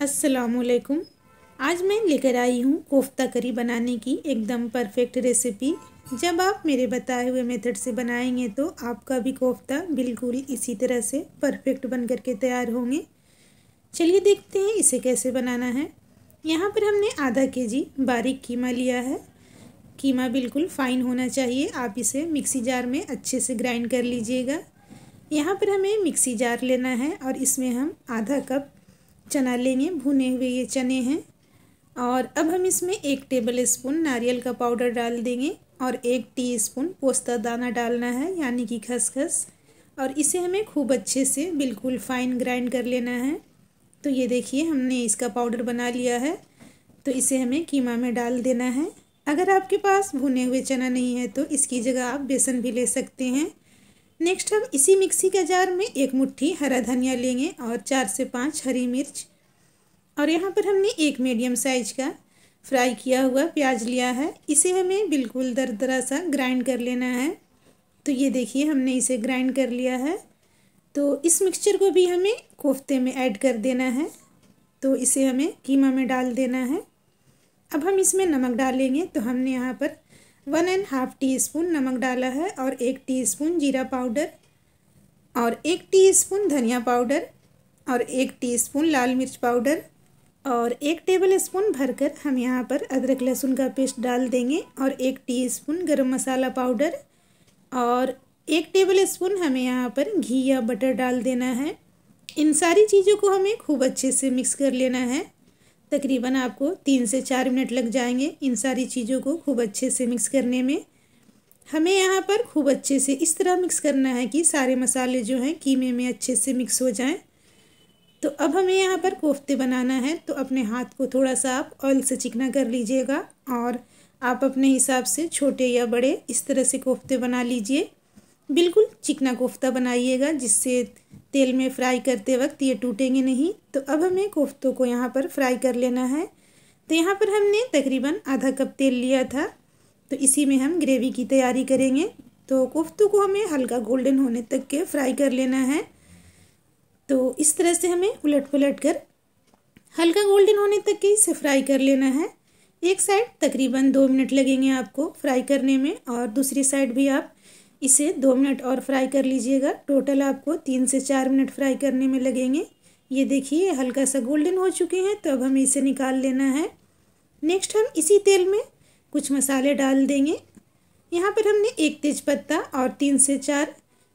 असलकुम आज मैं लेकर आई हूँ कोफ्ता करी बनाने की एकदम परफेक्ट रेसिपी जब आप मेरे बताए हुए मेथड से बनाएंगे तो आपका भी कोफ्ता बिल्कुल इसी तरह से परफेक्ट बन कर के तैयार होंगे चलिए देखते हैं इसे कैसे बनाना है यहाँ पर हमने आधा के जी बारीक कीमा लिया है कीमा बिल्कुल फ़ाइन होना चाहिए आप इसे मिक्सी जार में अच्छे से ग्राइंड कर लीजिएगा यहाँ पर हमें मिक्सी जार लेना है और इसमें हम आधा कप चना लेंगे भुने हुए ये चने हैं और अब हम इसमें एक टेबल स्पून नारियल का पाउडर डाल देंगे और एक टीस्पून पोस्ता दाना डालना है यानी कि खसखस और इसे हमें खूब अच्छे से बिल्कुल फाइन ग्राइंड कर लेना है तो ये देखिए हमने इसका पाउडर बना लिया है तो इसे हमें कीमा में डाल देना है अगर आपके पास भुने हुए चना नहीं है तो इसकी जगह आप बेसन भी ले सकते हैं नेक्स्ट हम इसी मिक्सी के जार में एक मुट्ठी हरा धनिया लेंगे और चार से पाँच हरी मिर्च और यहाँ पर हमने एक मीडियम साइज का फ्राई किया हुआ प्याज लिया है इसे हमें बिल्कुल दरदरा सा ग्राइंड कर लेना है तो ये देखिए हमने इसे ग्राइंड कर लिया है तो इस मिक्सचर को भी हमें कोफ्ते में ऐड कर देना है तो इसे हमें कीमा में डाल देना है अब हम इसमें नमक डालेंगे तो हमने यहाँ पर one and half teaspoon नमक डाला है और एक टी स्पून जीरा पाउडर और एक टी स्पून धनिया पाउडर और एक टी स्पून लाल मिर्च पाउडर और एक टेबल स्पून भरकर हम यहाँ पर अदरक लहसुन का पेस्ट डाल देंगे और एक टी स्पून गर्म मसाला पाउडर और एक टेबल स्पून हमें यहाँ पर घी या बटर डाल देना है इन सारी चीज़ों को हमें खूब अच्छे से मिक्स कर लेना है तकरीबन आपको तीन से चार मिनट लग जाएंगे इन सारी चीज़ों को खूब अच्छे से मिक्स करने में हमें यहाँ पर खूब अच्छे से इस तरह मिक्स करना है कि सारे मसाले जो हैं कीमे में अच्छे से मिक्स हो जाएं तो अब हमें यहाँ पर कोफ्ते बनाना है तो अपने हाथ को थोड़ा सा आप ऑयल से चिकना कर लीजिएगा और आप अपने हिसाब से छोटे या बड़े इस तरह से कोफ्ते बना लीजिए बिल्कुल चिकना कोफ्ता बनाइएगा जिससे तेल में फ्राई करते वक्त ये टूटेंगे नहीं तो अब हमें कोफ्तों को यहाँ पर फ्राई कर लेना है तो यहाँ पर हमने तकरीबन आधा कप तेल लिया था तो इसी में हम ग्रेवी की तैयारी करेंगे तो कोफ्तों को हमें हल्का गोल्डन होने तक के फ्राई कर लेना है तो इस तरह से हमें उलट पुलट कर हल्का गोल्डन होने तक के इसे फ्राई कर लेना है एक साइड तकरीबन दो मिनट लगेंगे आपको फ्राई करने में और दूसरी साइड भी आप इसे दो मिनट और फ्राई कर लीजिएगा टोटल आपको तीन से चार मिनट फ्राई करने में लगेंगे ये देखिए हल्का सा गोल्डन हो चुके हैं तो अब हमें इसे निकाल लेना है नेक्स्ट हम इसी तेल में कुछ मसाले डाल देंगे यहाँ पर हमने एक तेज़पत्ता और तीन से चार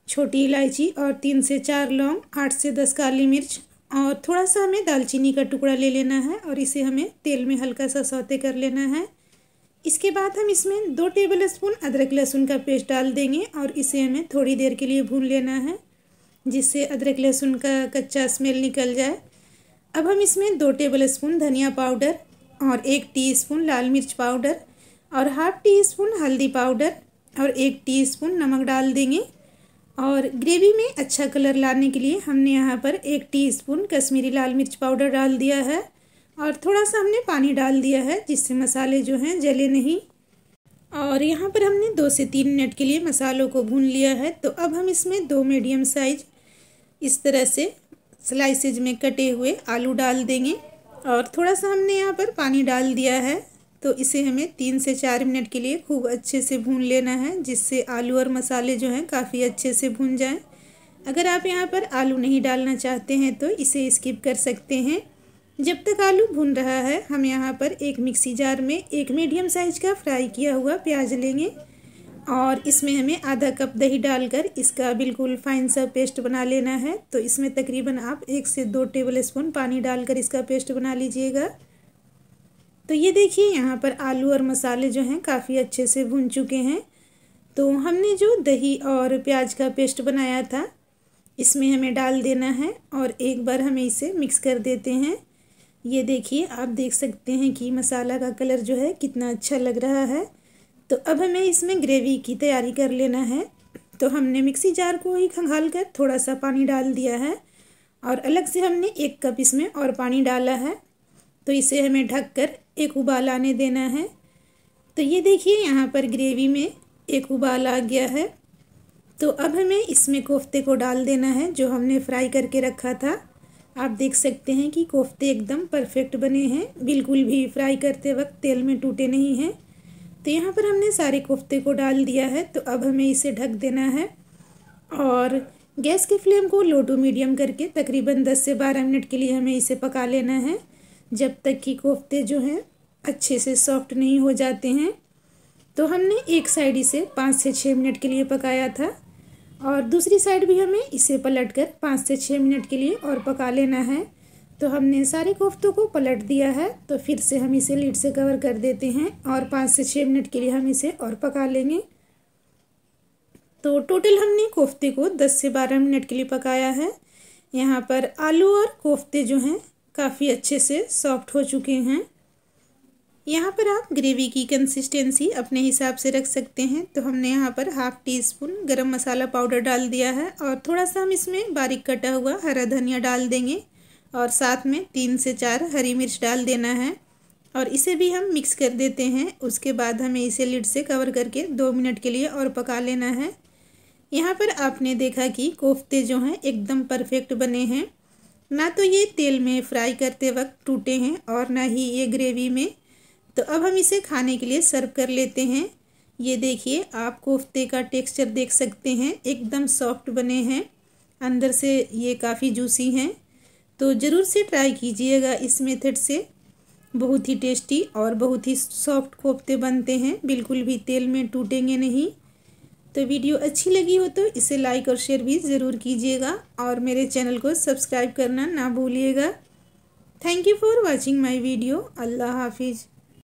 छोटी इलायची और तीन से चार लौंग आठ से दस काली मिर्च और थोड़ा सा हमें दालचीनी का टुकड़ा ले लेना है और इसे हमें तेल में हल्का सा सौते कर लेना है इसके बाद हम इसमें दो टेबल स्पून अदरक लहसुन का पेस्ट डाल देंगे और इसे हमें थोड़ी देर के लिए भून लेना है जिससे अदरक लहसुन का कच्चा स्मेल निकल जाए अब हम इसमें दो टेबल स्पून धनिया पाउडर और एक टीस्पून लाल मिर्च पाउडर और हाफ टी स्पून हल्दी पाउडर और एक स्पून नमक डाल देंगे और ग्रेवी में अच्छा कलर लाने के लिए हमने यहाँ पर एक टीस्पून कश्मीरी लाल मिर्च पाउडर डाल दिया है और थोड़ा सा हमने पानी डाल दिया है जिससे मसाले जो हैं जले नहीं और यहाँ पर हमने दो से तीन मिनट के लिए मसालों को भून लिया है तो अब हम इसमें दो मीडियम साइज इस तरह से स्लाइसेज में कटे हुए आलू डाल देंगे और थोड़ा सा हमने यहाँ पर पानी डाल दिया है तो इसे हमें तीन से चार मिनट के लिए खूब अच्छे से भून लेना है जिससे आलू और मसाले जो हैं काफ़ी अच्छे से भून जाएं अगर आप यहाँ पर आलू नहीं डालना चाहते हैं तो इसे स्किप कर सकते हैं जब तक आलू भुन रहा है हम यहाँ पर एक मिक्सी जार में एक मीडियम साइज का फ्राई किया हुआ प्याज लेंगे और इसमें हमें आधा कप दही डालकर इसका बिल्कुल फाइन सा पेस्ट बना लेना है तो इसमें तकरीबन आप एक से दो टेबल स्पून पानी डालकर इसका पेस्ट बना लीजिएगा तो ये देखिए यहाँ पर आलू और मसाले जो हैं काफ़ी अच्छे से भुन चुके हैं तो हमने जो दही और प्याज का पेस्ट बनाया था इसमें हमें डाल देना है और एक बार हमें इसे मिक्स कर देते हैं ये देखिए आप देख सकते हैं कि मसाला का कलर जो है कितना अच्छा लग रहा है तो अब हमें इसमें ग्रेवी की तैयारी कर लेना है तो हमने मिक्सी जार को ही खंगाल कर थोड़ा सा पानी डाल दिया है और अलग से हमने एक कप इसमें और पानी डाला है तो इसे हमें ढक कर एक उबाल आने देना है तो ये देखिए यहाँ पर ग्रेवी में एक उबाल आ गया है तो अब हमें इसमें कोफ्ते को डाल देना है जो हमने फ्राई करके रखा था आप देख सकते हैं कि कोफ्ते एकदम परफेक्ट बने हैं बिल्कुल भी फ्राई करते वक्त तेल में टूटे नहीं हैं तो यहाँ पर हमने सारे कोफ्ते को डाल दिया है तो अब हमें इसे ढक देना है और गैस के फ्लेम को लो टू मीडियम करके तकरीबन 10 से 12 मिनट के लिए हमें इसे पका लेना है जब तक कि कोफ्ते जो हैं अच्छे से सॉफ्ट नहीं हो जाते हैं तो हमने एक साइड इसे पाँच से छः मिनट के लिए पकाया था और दूसरी साइड भी हमें इसे पलट कर पाँच से छः मिनट के लिए और पका लेना है तो हमने सारे कोफ्तों को पलट दिया है तो फिर से हम इसे लीड से कवर कर देते हैं और पाँच से छः मिनट के लिए हम इसे और पका लेंगे तो टोटल हमने कोफ्ते को दस से बारह मिनट के लिए पकाया है यहाँ पर आलू और कोफ्ते जो हैं काफ़ी अच्छे से सॉफ्ट हो चुके हैं यहाँ पर आप ग्रेवी की कंसिस्टेंसी अपने हिसाब से रख सकते हैं तो हमने यहाँ पर हाफ टी स्पून गर्म मसाला पाउडर डाल दिया है और थोड़ा सा हम इसमें बारीक कटा हुआ हरा धनिया डाल देंगे और साथ में तीन से चार हरी मिर्च डाल देना है और इसे भी हम मिक्स कर देते हैं उसके बाद हमें इसे लिड से कवर करके दो मिनट के लिए और पका लेना है यहाँ पर आपने देखा कि कोफ्ते जो हैं एकदम परफेक्ट बने हैं ना तो ये तेल में फ्राई करते वक्त टूटे हैं और ना ही ये ग्रेवी में तो अब हम इसे खाने के लिए सर्व कर लेते हैं ये देखिए आप कोफ्ते का टेक्सचर देख सकते हैं एकदम सॉफ्ट बने हैं अंदर से ये काफ़ी जूसी हैं तो ज़रूर से ट्राई कीजिएगा इस मेथड से बहुत ही टेस्टी और बहुत ही सॉफ्ट कोफ्ते बनते हैं बिल्कुल भी तेल में टूटेंगे नहीं तो वीडियो अच्छी लगी हो तो इसे लाइक और शेयर भी ज़रूर कीजिएगा और मेरे चैनल को सब्सक्राइब करना ना भूलिएगा thank you for watching my video अल्लाह हाफिज़